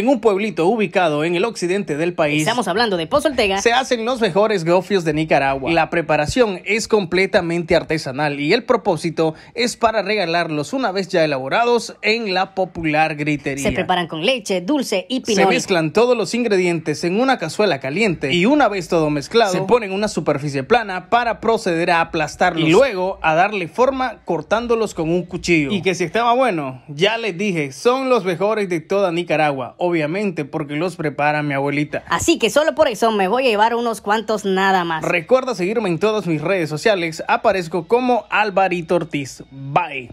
en un pueblito ubicado en el occidente del país. Estamos hablando de Pozo Ortega. Se hacen los mejores gofios de Nicaragua. La preparación es completamente artesanal y el propósito es para regalarlos una vez ya elaborados en la popular gritería. Se preparan con leche, dulce y pimienta. Se mezclan todos los ingredientes en una cazuela caliente y una vez todo mezclado se ponen una superficie plana para proceder a aplastarlos y luego a darle forma cortándolos con un cuchillo. Y que si estaba bueno, ya les dije, son los mejores de toda Nicaragua obviamente porque los prepara mi abuelita. Así que solo por eso me voy a llevar unos cuantos nada más. Recuerda seguirme en todas mis redes sociales, aparezco como Alvarito Ortiz. Bye.